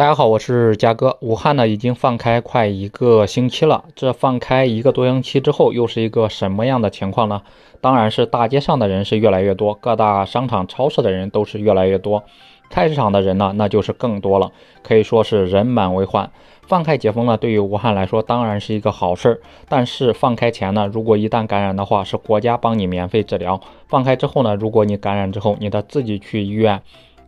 大家好，我是嘉哥。武汉呢已经放开快一个星期了，这放开一个多星期之后，又是一个什么样的情况呢？当然是大街上的人是越来越多，各大商场、超市的人都是越来越多，菜市场的人呢，那就是更多了，可以说是人满为患。放开解封呢，对于武汉来说当然是一个好事儿，但是放开前呢，如果一旦感染的话，是国家帮你免费治疗；放开之后呢，如果你感染之后，你得自己去医院。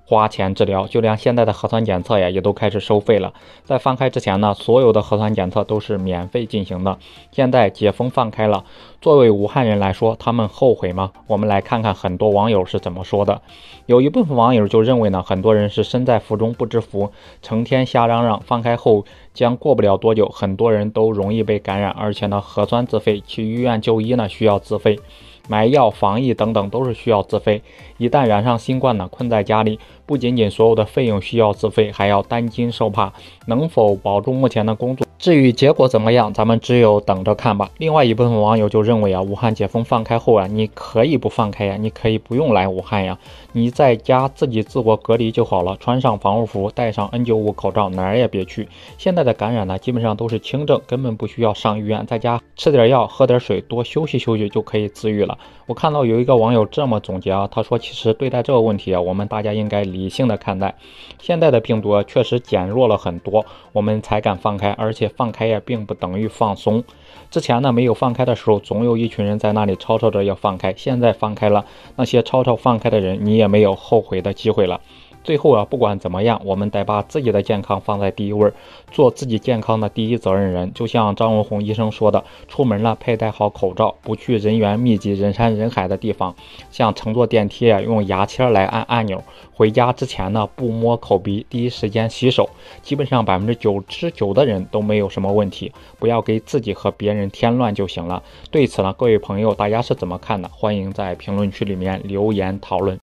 花钱治疗，就连现在的核酸检测呀，也都开始收费了。在放开之前呢，所有的核酸检测都是免费进行的。现在解封放开了，作为武汉人来说，他们后悔吗？我们来看看很多网友是怎么说的。有一部分网友就认为呢，很多人是身在福中不知福，成天瞎嚷嚷。放开后将过不了多久，很多人都容易被感染，而且呢，核酸自费，去医院就医呢需要自费。买药、防疫等等都是需要自费。一旦染上新冠呢，困在家里，不仅仅所有的费用需要自费，还要担惊受怕，能否保住目前的工作？至于结果怎么样，咱们只有等着看吧。另外一部分网友就认为啊，武汉解封放开后啊，你可以不放开呀，你可以不用来武汉呀，你在家自己自我隔离就好了，穿上防护服，戴上 N95 口罩，哪儿也别去。现在的感染呢，基本上都是轻症，根本不需要上医院，在家吃点药，喝点水，多休息休息就可以治愈了。我看到有一个网友这么总结啊，他说，其实对待这个问题啊，我们大家应该理性的看待，现在的病毒啊，确实减弱了很多，我们才敢放开，而且。放开呀，并不等于放松。之前呢，没有放开的时候，总有一群人在那里吵吵着要放开。现在放开了，那些吵吵放开的人，你也没有后悔的机会了。最后啊，不管怎么样，我们得把自己的健康放在第一位，做自己健康的第一责任人。就像张文宏医生说的，出门了佩戴好口罩，不去人员密集、人山人海的地方，像乘坐电梯啊，用牙签来按按钮。回家之前呢，不摸口鼻，第一时间洗手。基本上百分之九十九的人都没有什么问题，不要给自己和别人添乱就行了。对此呢，各位朋友，大家是怎么看的？欢迎在评论区里面留言讨论。